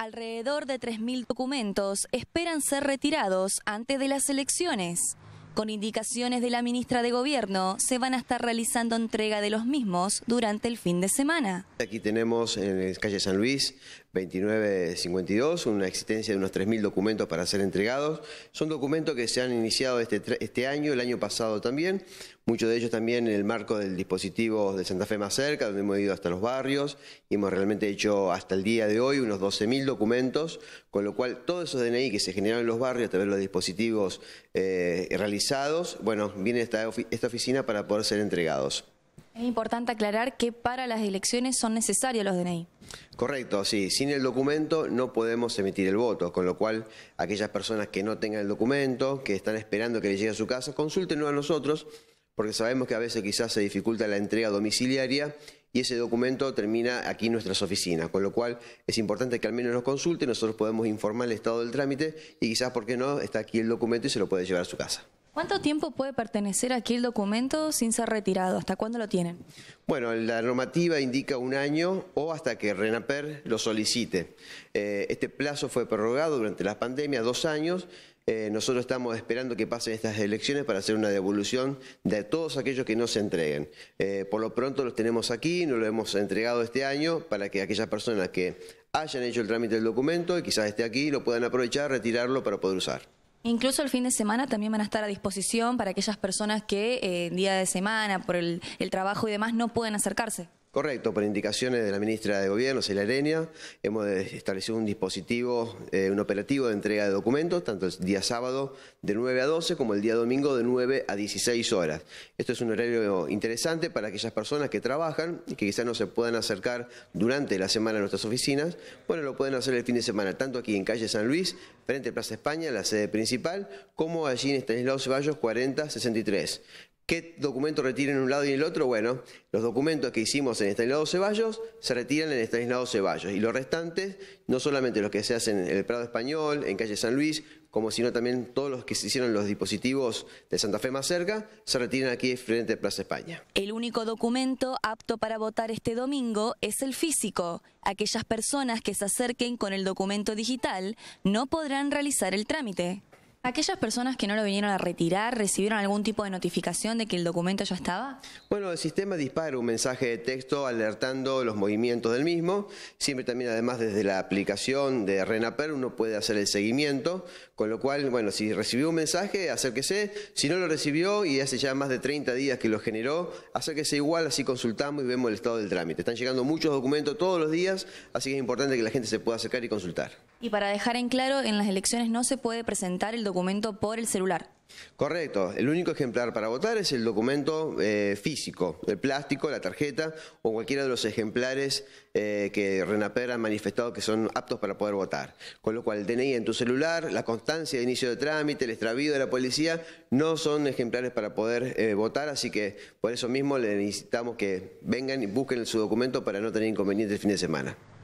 Alrededor de 3.000 documentos esperan ser retirados antes de las elecciones. Con indicaciones de la ministra de Gobierno, se van a estar realizando entrega de los mismos durante el fin de semana. Aquí tenemos en calle San Luis 2952, una existencia de unos 3.000 documentos para ser entregados. Son documentos que se han iniciado este, este año, el año pasado también, muchos de ellos también en el marco del dispositivo de Santa Fe más cerca, donde hemos ido hasta los barrios y hemos realmente hecho hasta el día de hoy unos 12.000 documentos, con lo cual todos esos DNI que se generaron en los barrios a través de los dispositivos eh, realizados, bueno, viene esta, oficina para poder ser entregados. Es importante aclarar que para las elecciones son necesarios los DNI. Correcto, sí. Sin el documento no podemos emitir el voto, con lo cual aquellas personas que no tengan el documento, que están esperando que le llegue a su casa, consúltenlo a nosotros, porque sabemos que a veces quizás se dificulta la entrega domiciliaria y ese documento termina aquí en nuestras oficinas, con lo cual es importante que al menos nos consulte, nosotros podemos informar el estado del trámite y quizás, ¿por qué no?, está aquí el documento y se lo puede llevar a su casa. ¿Cuánto tiempo puede pertenecer aquí el documento sin ser retirado? ¿Hasta cuándo lo tienen? Bueno, la normativa indica un año o hasta que RENAPER lo solicite. Eh, este plazo fue prorrogado durante la pandemia, dos años. Eh, nosotros estamos esperando que pasen estas elecciones para hacer una devolución de todos aquellos que no se entreguen. Eh, por lo pronto los tenemos aquí, nos lo hemos entregado este año para que aquellas personas que hayan hecho el trámite del documento y quizás esté aquí lo puedan aprovechar, retirarlo para poder usar. Incluso el fin de semana también van a estar a disposición para aquellas personas que eh, en día de semana, por el trabajo y demás, no pueden acercarse. Correcto, por indicaciones de la ministra de Gobierno, Celia Arenia, hemos establecido un dispositivo, eh, un operativo de entrega de documentos, tanto el día sábado de 9 a 12 como el día domingo de 9 a 16 horas. Esto es un horario interesante para aquellas personas que trabajan y que quizás no se puedan acercar durante la semana a nuestras oficinas. Bueno, lo pueden hacer el fin de semana, tanto aquí en calle San Luis, frente a Plaza España, la sede principal, como allí en Estanislao Ceballos 4063. ¿Qué documentos retiran en un lado y en el otro? Bueno, los documentos que hicimos en Estanislao Ceballos se retiran en Estanislao Ceballos y los restantes, no solamente los que se hacen en el Prado Español, en calle San Luis, como sino también todos los que se hicieron los dispositivos de Santa Fe más cerca, se retiran aquí frente a Plaza España. El único documento apto para votar este domingo es el físico. Aquellas personas que se acerquen con el documento digital no podrán realizar el trámite. ¿Aquellas personas que no lo vinieron a retirar recibieron algún tipo de notificación de que el documento ya estaba? Bueno, el sistema dispara un mensaje de texto alertando los movimientos del mismo. Siempre también, además, desde la aplicación de RENAPER uno puede hacer el seguimiento, con lo cual, bueno, si recibió un mensaje, acérquese. Si no lo recibió y hace ya más de 30 días que lo generó, acérquese igual, así consultamos y vemos el estado del trámite. Están llegando muchos documentos todos los días, así que es importante que la gente se pueda acercar y consultar. Y para dejar en claro, en las elecciones no se puede presentar el documento por el celular. Correcto, el único ejemplar para votar es el documento eh, físico, el plástico, la tarjeta o cualquiera de los ejemplares eh, que Renaper ha manifestado que son aptos para poder votar. Con lo cual el DNI en tu celular, la constancia de inicio de trámite, el extravío de la policía no son ejemplares para poder eh, votar, así que por eso mismo le necesitamos que vengan y busquen su documento para no tener inconvenientes el fin de semana.